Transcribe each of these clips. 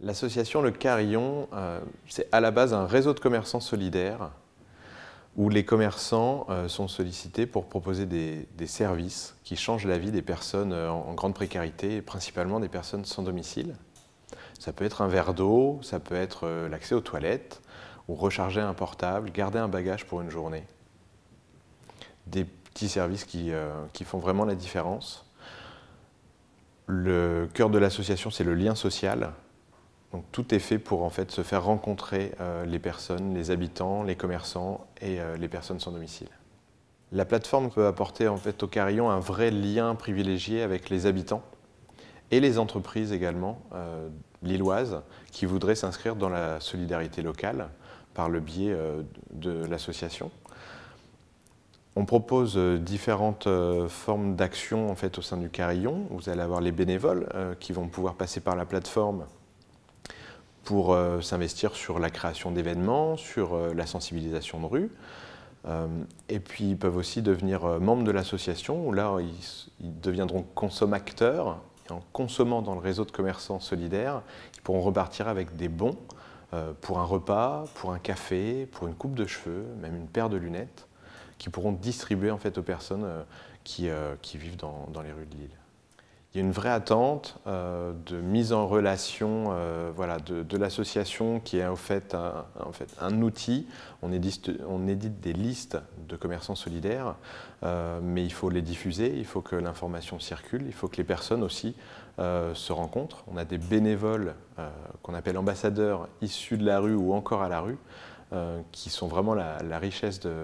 L'association Le Carillon, euh, c'est à la base un réseau de commerçants solidaires où les commerçants euh, sont sollicités pour proposer des, services qui changent la vie des personnes euh, en, grande précarité, principalement des personnes sans domicile. Ça peut être un verre d'eau, ça peut être l'accès aux toilettes, ou recharger un portable, garder un bagage pour une journée. Des petits services qui font vraiment la différence. Le cœur de l'association, c'est le lien social donc tout est fait pour en fait se faire rencontrer euh, les personnes, les habitants, les commerçants et euh, les personnes sans domicile. La plateforme peut apporter en fait au Carillon un vrai lien privilégié avec les habitants et les entreprises également euh, lilloises qui voudraient s'inscrire dans la solidarité locale par le biais de l'association. On propose différentes formes d'action en fait, au sein du Carillon. Vous allez avoir les bénévoles qui vont pouvoir passer par la plateforme pour euh, s'investir sur la création d'événements, sur euh, la sensibilisation de rue. Euh, et puis ils peuvent aussi devenir membres de l'association, où là ils, deviendront consommateurs. en consommant dans le réseau de commerçants solidaires, ils pourront repartir avec des bons pour un repas, pour un café, pour une coupe de cheveux, même une paire de lunettes, qui pourront distribuer en fait aux personnes qui, vivent dans les rues de Lille il y a une vraie attente euh, de mise en relation euh, voilà, de, l'association qui est en fait, un, en fait un outil. On édite, on édite, des listes de commerçants solidaires, euh, mais il faut les diffuser, il faut que l'information circule, il faut que les personnes aussi se rencontrent. On a des bénévoles qu'on appelle ambassadeurs issus de la rue ou encore à la rue, qui sont vraiment la, richesse de,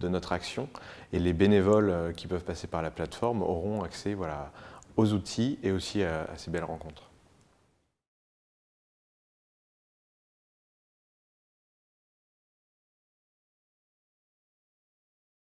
de notre action et les bénévoles qui peuvent passer par la plateforme auront accès voilà, aux outils et aussi à, ces belles rencontres.